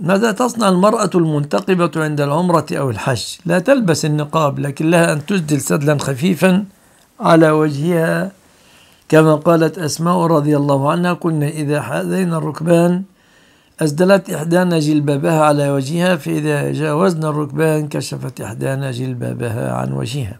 ماذا تصنع المرأة المنتقبة عند العمرة أو الحج؟ لا تلبس النقاب لكن لها أن تسدل سدلا خفيفا على وجهها كما قالت أسماء رضي الله عنها كنا إذا حاذينا الركبان أسدلت إحدانا جلبابها على وجهها فإذا جاوزنا الركبان كشفت إحدانا جلبابها عن وجهها